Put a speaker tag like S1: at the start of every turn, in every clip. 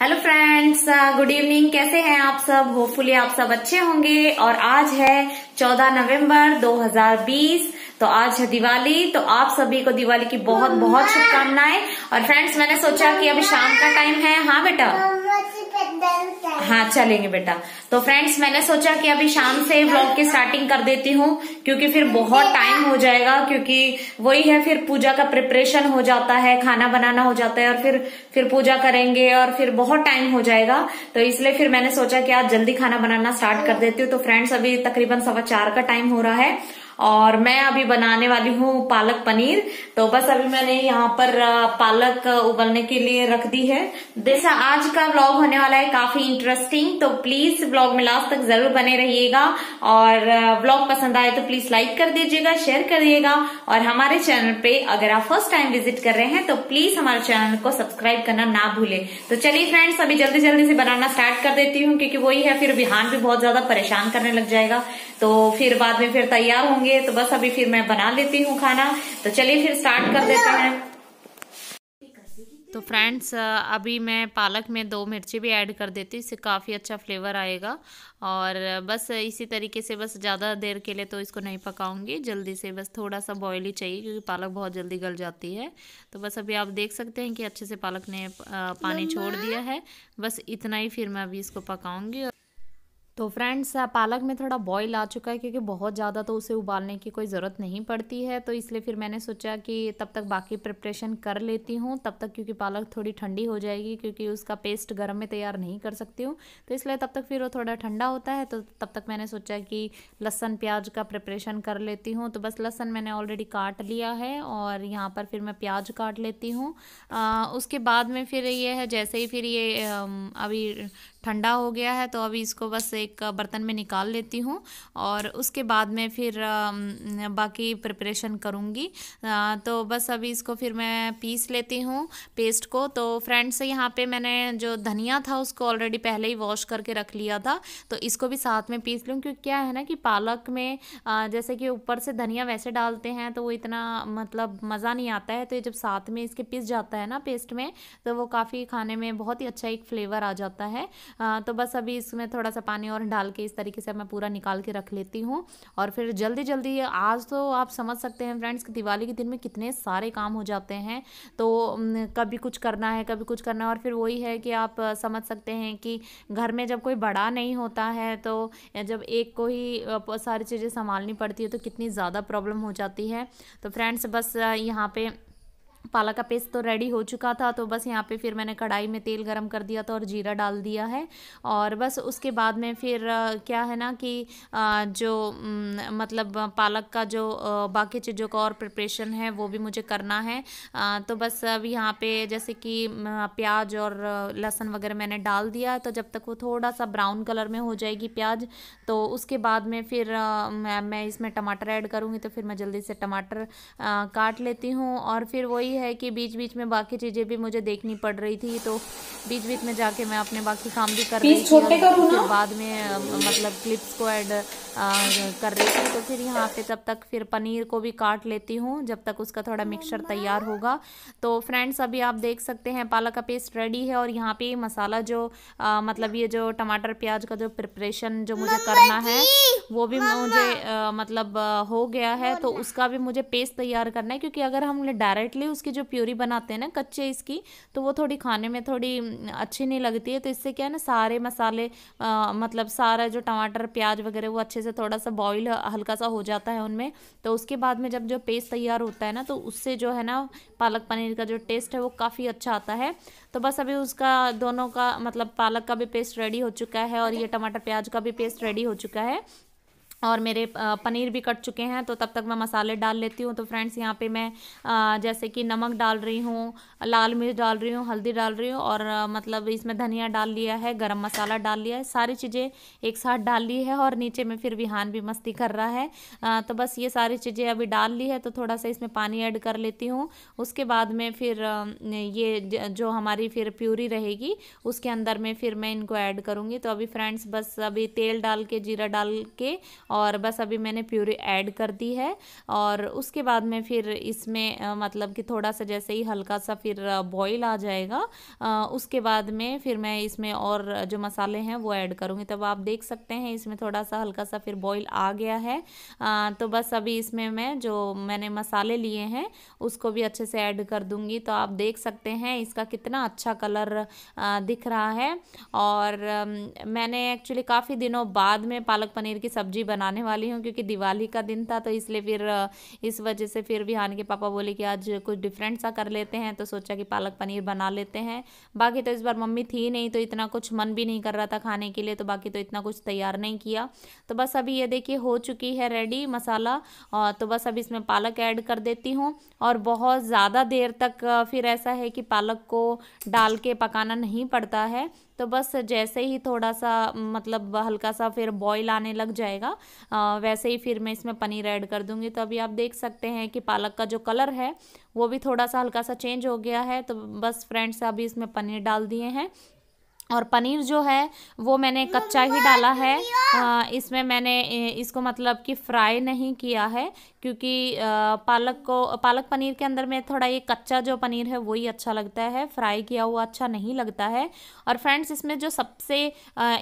S1: Hello friends good evening कैसे हैं आप सब होपफुली आप सब अच्छे होंगे और आज है 14 नवंबर 2020 तो आज है दिवाली तो आप सभी को दिवाली की बहुत बहुत शुभकामनाएं और फ्रेंड्स मैंने सोचा कि अभी शाम का टाइम है हाँ बेटा हाँ चलेंगे बेटा तो फ्रेंड्स मैंने सोचा कि अभी शाम से व्लॉग की स्टार्टिंग कर देती हूँ क्योंकि फिर बहुत टाइम हो जाएगा क्योंकि वही है फिर पूजा का प्रिपरेशन हो जाता है खाना बनाना हो जाता है और फिर फिर पूजा करेंगे और फिर बहुत टाइम हो जाएगा तो इसलिए फिर मैंने सोचा कि आज जल्दी खाना बनाना स्टार्ट कर देती हूँ तो फ्रेंड्स अभी तकरीबन सवा चार का टाइम हो रहा है और मैं अभी बनाने वाली हूँ पालक पनीर तो बस अभी मैंने यहाँ पर पालक उबलने के लिए रख दी है जैसा आज का ब्लॉग होने वाला है काफी इंटरेस्टिंग तो प्लीज ब्लॉग में लास्ट तक जरूर बने रहिएगा और ब्लॉग पसंद आए तो प्लीज लाइक कर दीजिएगा शेयर करिएगा और हमारे चैनल पे अगर आप फर्स्ट टाइम विजिट कर रहे हैं तो प्लीज हमारे चैनल को सब्सक्राइब करना ना भूले तो चलिए फ्रेंड्स अभी जल्दी जल्दी से बनाना स्टार्ट कर देती हूँ क्योंकि वही है फिर बिहान भी बहुत ज्यादा परेशान करने लग जाएगा तो फिर बाद में फिर तैयार होंगे होंगे तो बस अभी फिर मैं बना लेती हूँ खाना तो चलिए फिर स्टार्ट कर देते हैं तो फ्रेंड्स अभी मैं पालक में दो मिर्ची भी ऐड कर देती हूँ इससे काफ़ी अच्छा फ्लेवर आएगा और बस इसी तरीके से बस ज़्यादा देर के लिए तो इसको नहीं पकाऊंगी जल्दी से बस थोड़ा सा बॉयल ही चाहिए क्योंकि पालक बहुत जल्दी गल जाती है तो बस अभी आप देख सकते हैं कि अच्छे से पालक ने पानी छोड़ दिया है बस इतना ही फिर मैं अभी इसको पकाऊँगी तो फ्रेंड्स पालक में थोड़ा बॉईल आ चुका है क्योंकि बहुत ज़्यादा तो उसे उबालने की कोई ज़रूरत नहीं पड़ती है तो इसलिए फिर मैंने सोचा कि तब तक बाकी प्रिपरेशन कर लेती हूँ तब तक क्योंकि पालक थोड़ी ठंडी हो जाएगी क्योंकि उसका पेस्ट गर्म में तैयार नहीं कर सकती हूँ तो इसलिए तब तक फिर वो थोड़ा ठंडा होता है तो तब तक मैंने सोचा कि लहसन प्याज का प्रिपरेशन कर लेती हूँ तो बस लहसन मैंने ऑलरेडी काट लिया है और यहाँ पर फिर मैं प्याज काट लेती हूँ उसके बाद में फिर ये है जैसे ही फिर ये अभी ठंडा हो गया है तो अभी इसको बस एक बर्तन में निकाल लेती हूँ और उसके बाद में फिर बाकी प्रिपरेशन करूँगी तो बस अभी इसको फिर मैं पीस लेती हूँ पेस्ट को तो फ्रेंड्स यहाँ पे मैंने जो धनिया था उसको ऑलरेडी पहले ही वॉश करके रख लिया था तो इसको भी साथ में पीस लूँ क्योंकि क्या है ना कि पालक में जैसे कि ऊपर से धनिया वैसे डालते हैं तो वो इतना मतलब मज़ा नहीं आता है तो ये जब साथ में इसके पीस जाता है ना पेस्ट में तो वो काफ़ी खाने में बहुत ही अच्छा एक फ्लेवर आ जाता है तो बस अभी इसमें थोड़ा सा पानी और डाल के इस तरीके से मैं पूरा निकाल के रख लेती हूँ और फिर जल्दी जल्दी आज तो आप समझ सकते हैं फ्रेंड्स कि दिवाली के दिन में कितने सारे काम हो जाते हैं तो कभी कुछ करना है कभी कुछ करना है और फिर वही है कि आप समझ सकते हैं कि घर में जब कोई बड़ा नहीं होता है तो जब एक को ही सारी चीज़ें संभालनी पड़ती है तो कितनी ज़्यादा प्रॉब्लम हो जाती है तो फ्रेंड्स बस यहाँ पर पालक का पेस्ट तो रेडी हो चुका था तो बस यहाँ पे फिर मैंने कढ़ाई में तेल गरम कर दिया था और जीरा डाल दिया है और बस उसके बाद में फिर क्या है ना कि जो मतलब पालक का जो बाकी चीज़ों का और प्रिपरेशन है वो भी मुझे करना है तो बस अब यहाँ पे जैसे कि प्याज और लहसुन वगैरह मैंने डाल दिया तो जब तक वो थोड़ा सा ब्राउन कलर में हो जाएगी प्याज तो उसके बाद में फिर मैं इसमें टमाटर ऐड करूँगी तो फिर मैं जल्दी से टमाटर काट लेती हूँ और फिर वही है कि बीच बीच में बाकी चीज़ें भी मुझे देखनी पड़ रही थी तो बीच बीच में जाके मैं अपने बाकी काम भी कर रही थी तो फिर बाद में मतलब क्लिप्स को ऐड कर रही थी तो फिर यहाँ पे तब तक फिर पनीर को भी काट लेती हूँ जब तक उसका थोड़ा मिक्सचर तैयार होगा तो फ्रेंड्स अभी आप देख सकते हैं पालक का पेस्ट रेडी है और यहाँ पे मसाला जो आ, मतलब ये जो टमाटर प्याज का जो प्रिपरेशन जो मुझे करना है वो भी मुझे आ, मतलब हो गया है तो उसका भी मुझे पेस्ट तैयार करना है क्योंकि अगर हम डायरेक्टली उसके इसकी जो प्यूरी बनाते हैं ना कच्चे इसकी तो वो थोड़ी खाने में थोड़ी अच्छी नहीं लगती है तो इससे क्या है ना सारे मसाले आ, मतलब सारा जो टमाटर प्याज वगैरह वो अच्छे से थोड़ा सा बॉईल हल्का सा हो जाता है उनमें तो उसके बाद में जब जो पेस्ट तैयार होता है ना तो उससे जो है ना पालक पनीर का जो टेस्ट है वो काफ़ी अच्छा आता है तो बस अभी उसका दोनों का मतलब पालक का भी पेस्ट रेडी हो चुका है और ये टमाटर प्याज का भी पेस्ट रेडी हो चुका है और मेरे पनीर भी कट चुके हैं तो तब तक मैं मसाले डाल लेती हूँ तो फ्रेंड्स यहाँ पे मैं जैसे कि नमक डाल रही हूँ लाल मिर्च डाल रही हूँ हल्दी डाल रही हूँ और मतलब इसमें धनिया डाल लिया है गरम मसाला डाल लिया है सारी चीज़ें एक साथ डाल ली है और नीचे में फिर विहान भी मस्ती कर रहा है तो बस ये सारी चीज़ें अभी डाल ली है तो थोड़ा सा इसमें पानी ऐड कर लेती हूँ उसके बाद में फिर ये जो हमारी फिर प्यूरी रहेगी उसके अंदर में फिर मैं इनको ऐड करूँगी तो अभी फ्रेंड्स बस अभी तेल डाल के जीरा डाल के और बस अभी मैंने प्यूरी ऐड कर दी है और उसके बाद में फिर इसमें मतलब कि थोड़ा सा जैसे ही हल्का सा फिर बॉईल आ जाएगा उसके बाद में फिर मैं इसमें और जो मसाले हैं वो ऐड करूँगी तब आप देख सकते हैं इसमें थोड़ा सा हल्का सा फिर बॉयल आ गया है तो बस अभी इसमें मैं जो मैंने मसाले लिए हैं उसको भी अच्छे से ऐड कर दूँगी तो आप देख सकते हैं इसका कितना अच्छा कलर दिख रहा है और मैंने एक्चुअली काफ़ी दिनों बाद में पालक पनीर की सब्ज़ी बनाने वाली हूँ क्योंकि दिवाली का दिन था तो इसलिए फिर इस वजह से फिर विहान के पापा बोले कि आज कुछ डिफरेंट सा कर लेते हैं तो सोचा कि पालक पनीर बना लेते हैं बाकी तो इस बार मम्मी थी नहीं तो इतना कुछ मन भी नहीं कर रहा था खाने के लिए तो बाकी तो इतना कुछ तैयार नहीं किया तो बस अभी ये देखिए हो चुकी है रेडी मसाला और तो बस अभी इसमें पालक ऐड कर देती हूँ और बहुत ज़्यादा देर तक फिर ऐसा है कि पालक को डाल के पकाना नहीं पड़ता है तो बस जैसे ही थोड़ा सा मतलब हल्का सा फिर बॉयल आने लग जाएगा वैसे ही फिर मैं इसमें पनीर ऐड कर दूँगी तो अभी आप देख सकते हैं कि पालक का जो कलर है वो भी थोड़ा सा हल्का सा चेंज हो गया है तो बस फ्रेंड्स अभी इसमें पनीर डाल दिए हैं और पनीर जो है वो मैंने कच्चा ही डाला है आ, इसमें मैंने इसको मतलब कि फ्राई नहीं किया है क्योंकि आ, पालक को पालक पनीर के अंदर में थोड़ा ये कच्चा जो पनीर है वही अच्छा लगता है फ्राई किया हुआ अच्छा नहीं लगता है और फ्रेंड्स इसमें जो सबसे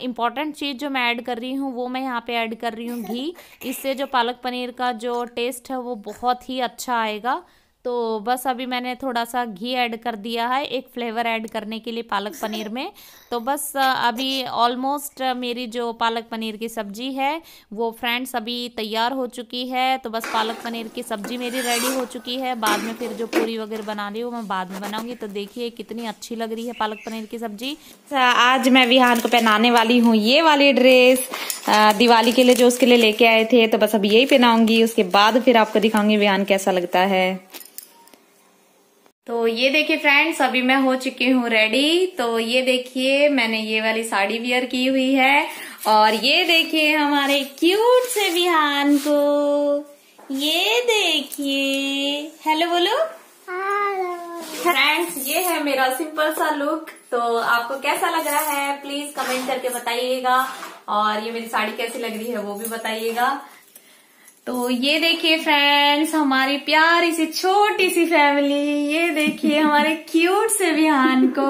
S1: इम्पॉर्टेंट चीज़ जो मैं ऐड कर रही हूँ वो मैं यहाँ पर ऐड कर रही हूँ घी इससे जो पालक पनीर का जो टेस्ट है वो बहुत ही अच्छा आएगा तो बस अभी मैंने थोड़ा सा घी ऐड कर दिया है एक फ्लेवर ऐड करने के लिए पालक पनीर में तो बस अभी ऑलमोस्ट मेरी जो पालक पनीर की सब्ज़ी है वो फ्रेंड्स अभी तैयार हो चुकी है तो बस पालक पनीर की सब्ज़ी मेरी रेडी हो चुकी है बाद में फिर जो पूरी वगैरह बना रही हूँ मैं बाद में बनाऊंगी तो देखिए कितनी अच्छी लग रही है पालक पनीर की सब्ज़ी तो आज मैं विहान को पहनाने वाली हूँ ये वाली ड्रेस दिवाली के लिए जो उसके लिए लेके आए थे तो बस अब यही पहनाऊंगी उसके बाद फिर आपको दिखाऊंगी विहान कैसा लगता है तो ये देखिए फ्रेंड्स अभी मैं हो चुकी हूँ रेडी तो ये देखिए मैंने ये वाली साड़ी वियर की हुई है और ये देखिए हमारे क्यूट से विहान को ये देखिए हेलो बोलो फ्रेंड्स ये है मेरा सिंपल सा लुक तो आपको कैसा लग रहा है प्लीज कमेंट करके बताइएगा और ये मेरी साड़ी कैसी लग रही है वो भी बताइएगा तो ये देखिए फ्रेंड्स हमारी प्यारी सी छोटी सी फैमिली ये देखिए हमारे क्यूट से विहान को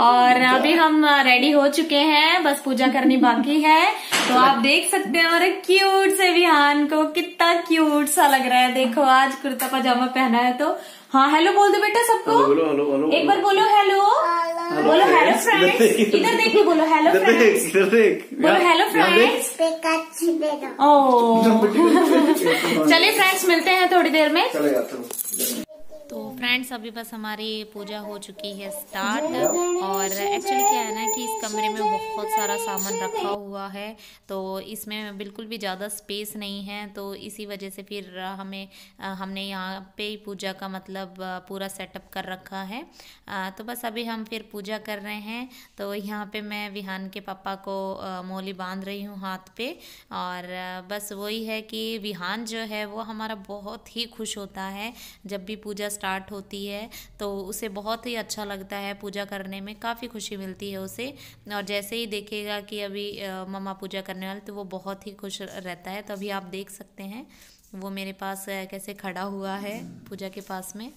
S1: और अभी हम रेडी हो चुके हैं बस पूजा करनी बाकी है तो आप देख सकते हैं हमारे क्यूट से विहान को कितना क्यूट सा लग रहा है देखो आज कुर्ता पजामा पहना है तो हाँ हेलो बोल दो बेटा सबको हेलो हेलो हेलो एक बार बोलो हेलो बोलो हेलो फ्रेंड्स इधर देख बोलो हेलो फ्रेंड्स इधर बोलो हेलो फ्रेंड्स ओ चलिए फ्रेंड्स मिलते हैं थोड़ी देर में फ्रेंड्स अभी बस हमारी पूजा हो चुकी है स्टार्ट और एक्चुअली क्या है ना कि इस कमरे में बहुत सारा सामान रखा हुआ है तो इसमें बिल्कुल भी ज़्यादा स्पेस नहीं है तो इसी वजह से फिर हमें हमने यहाँ पे ही पूजा का मतलब पूरा सेटअप कर रखा है तो बस अभी हम फिर पूजा कर रहे हैं तो यहाँ पे मैं विहान के पापा को मोली बांध रही हूँ हाथ पे और बस वही है कि विहान जो है वो हमारा बहुत ही खुश होता है जब भी पूजा स्टार्ट होती है तो उसे बहुत ही अच्छा लगता है पूजा करने में काफ़ी खुशी मिलती है उसे और जैसे ही देखेगा कि अभी मम्मा पूजा करने वाले तो वो बहुत ही खुश रहता है तो अभी आप देख सकते हैं वो मेरे पास कैसे खड़ा हुआ है पूजा के पास में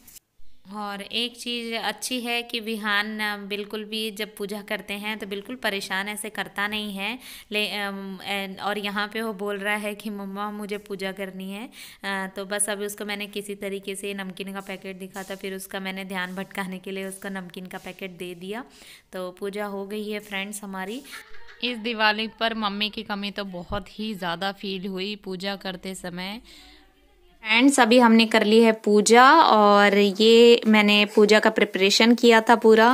S1: और एक चीज़ अच्छी है कि विहान बिल्कुल भी जब पूजा करते हैं तो बिल्कुल परेशान ऐसे करता नहीं है ले और यहाँ पे वो बोल रहा है कि मम्मा मुझे पूजा करनी है तो बस अभी उसको मैंने किसी तरीके से नमकीन का पैकेट दिखा था फिर उसका मैंने ध्यान भटकाने के लिए उसका नमकीन का पैकेट दे दिया तो पूजा हो गई है फ्रेंड्स हमारी इस दिवाली पर मम्मी की कमी तो बहुत ही ज़्यादा फील हुई पूजा करते समय फ्रेंड्स अभी हमने कर ली है पूजा और ये मैंने पूजा का प्रिपरेशन किया था पूरा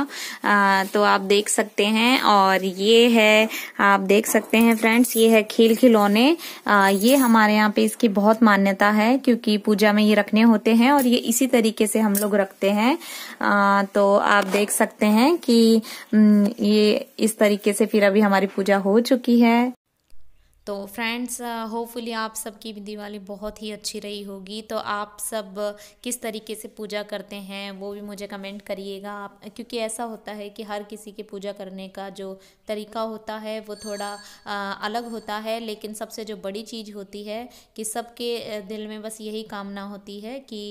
S1: आ, तो आप देख सकते हैं और ये है आप देख सकते हैं फ्रेंड्स ये है खेल खिलौने ये हमारे यहाँ पे इसकी बहुत मान्यता है क्योंकि पूजा में ये रखने होते हैं और ये इसी तरीके से हम लोग रखते हैं आ, तो आप देख सकते हैं कि ये इस तरीके से फिर अभी हमारी पूजा हो चुकी है तो फ्रेंड्स होपफुली uh, आप सबकी दिवाली बहुत ही अच्छी रही होगी तो आप सब uh, किस तरीके से पूजा करते हैं वो भी मुझे कमेंट करिएगा आप क्योंकि ऐसा होता है कि हर किसी के पूजा करने का जो तरीका होता है वो थोड़ा आ, uh, अलग होता है लेकिन सबसे जो बड़ी चीज़ होती है कि सबके दिल में बस यही कामना होती है कि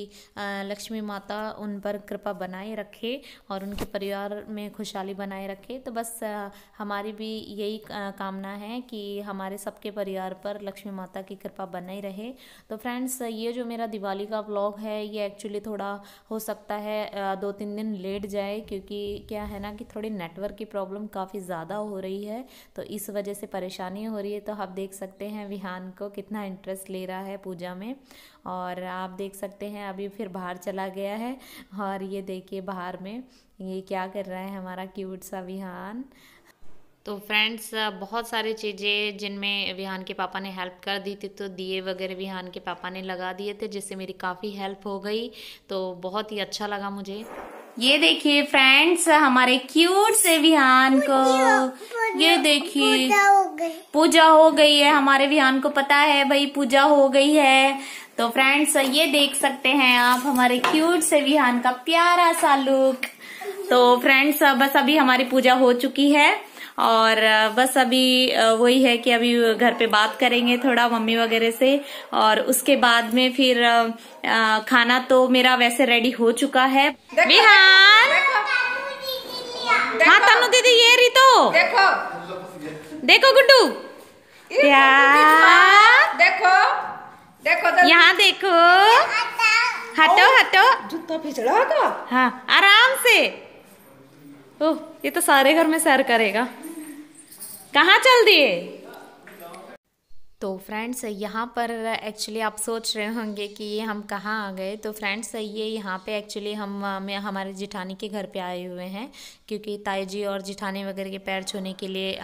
S1: लक्ष्मी माता उन पर कृपा बनाए रखे और उनके परिवार में खुशहाली बनाए रखे तो बस आ, हमारी भी यही कामना है कि हमारे सब आपके परिवार पर लक्ष्मी माता की कृपा बना ही रहे तो फ्रेंड्स ये जो मेरा दिवाली का व्लॉग है ये एक्चुअली थोड़ा हो सकता है दो तीन दिन लेट जाए क्योंकि क्या है ना कि थोड़ी नेटवर्क की प्रॉब्लम काफ़ी ज़्यादा हो रही है तो इस वजह से परेशानी हो रही है तो आप देख सकते हैं विहान को कितना इंटरेस्ट ले रहा है पूजा में और आप देख सकते हैं अभी फिर बाहर चला गया है और ये देखिए बाहर में ये क्या कर रहा है हमारा क्यूट सा विहान तो फ्रेंड्स बहुत सारी चीज़ें जिनमें विहान के पापा ने हेल्प कर दी थी तो दिए वगैरह विहान के पापा ने लगा दिए थे जिससे मेरी काफ़ी हेल्प हो गई तो बहुत ही अच्छा लगा मुझे ये देखिए फ्रेंड्स हमारे क्यूट से विहान को ये देखिए पूजा हो गई है हमारे विहान को पता है भाई पूजा हो गई है तो फ्रेंड्स ये देख सकते हैं आप हमारे क्यूट से विहान का प्यारा सा लुक तो फ्रेंड्स बस अभी हमारी पूजा हो चुकी है और बस अभी वही है कि अभी घर पे बात करेंगे थोड़ा मम्मी वगैरह से और उसके बाद में फिर खाना तो मेरा वैसे रेडी हो चुका है बिहार हाँ तनु दीदी ये रही तो देखो देखो गुड्डू देखो देखो तो। यहाँ देखो हटो हटो जूता पिछड़ा हाँ आराम से ओ ये तो सारे घर में सैर करेगा कहाँ चल दिए तो फ्रेंड्स यहाँ पर एक्चुअली आप सोच रहे होंगे कि ये हम कहाँ आ गए तो फ्रेंड्स ये यहाँ पे एक्चुअली हम मैं हमारे जिठानी के घर पे आए हुए हैं क्योंकि ताई जी और जिठानी वगैरह के पैर छूने के लिए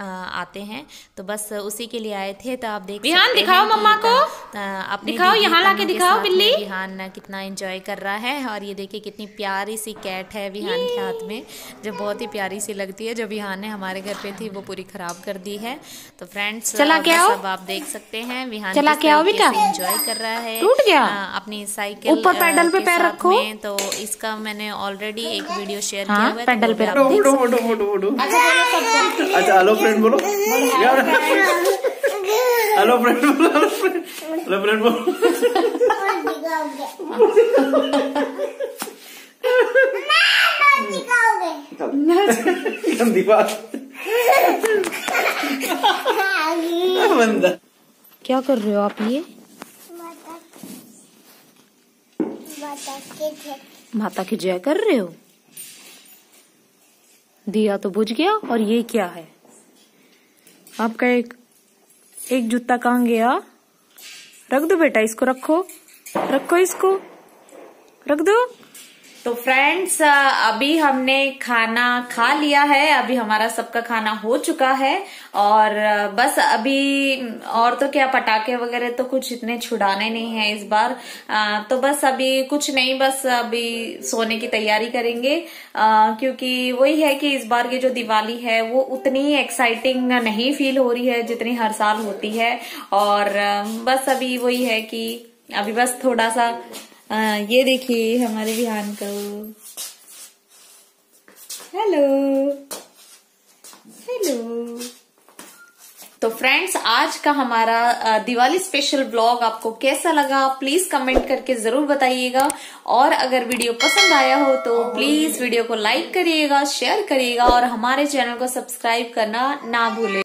S1: आते हैं तो बस उसी के लिए आए थे तो आप देख बिहान दिखाओ मम्मा को आप दिखाओ यहाँ ला के दिखाओ बिल्ली बिहान कितना इंजॉय कर रहा है और ये देखिए कितनी प्यारी सी कैट है बिहान के हाथ में जो बहुत ही प्यारी सी लगती है जो बिहान ने हमारे घर पे थी वो पूरी ख़राब कर दी है तो फ्रेंड्स चला क्या आप देख सकते सकते हैं विहान चला के आओ बेटा एंजॉय कर रहा है टूट गया आ, हाँ, अपनी साइकिल ऊपर पैडल पे पैर रखो तो इसका मैंने ऑलरेडी एक वीडियो शेयर किया हाँ, किया तो पैडल पे अच्छा हेलो फ्रेंड अच्छा, बोलो हेलो फ्रेंड बोलो हेलो फ्रेंड बोलो गंदी बात बंदा क्या कर रहे हो आप ये माता की जय कर रहे हो दिया तो बुझ गया और ये क्या है आपका एक एक जूता कहाँ गया रख दो बेटा इसको रखो रखो इसको रख दो तो फ्रेंड्स uh, अभी हमने खाना खा लिया है अभी हमारा सबका खाना हो चुका है और uh, बस अभी mm, और तो क्या पटाखे वगैरह तो कुछ इतने छुड़ाने नहीं है इस बार uh, तो बस अभी कुछ नहीं बस अभी सोने की तैयारी करेंगे क्योंकि वही है कि इस बार की जो दिवाली है वो उतनी एक्साइटिंग नहीं फील हो रही है जितनी हर साल होती है और um, बस अभी वही है कि अभी बस थोड़ा सा आ, हाँ, ये देखिए हमारे विहान को हेलो हेलो तो फ्रेंड्स आज का हमारा दिवाली स्पेशल ब्लॉग आपको कैसा लगा प्लीज कमेंट करके जरूर बताइएगा और अगर वीडियो पसंद आया हो तो प्लीज वीडियो को लाइक करिएगा शेयर करिएगा और हमारे चैनल को सब्सक्राइब करना ना भूले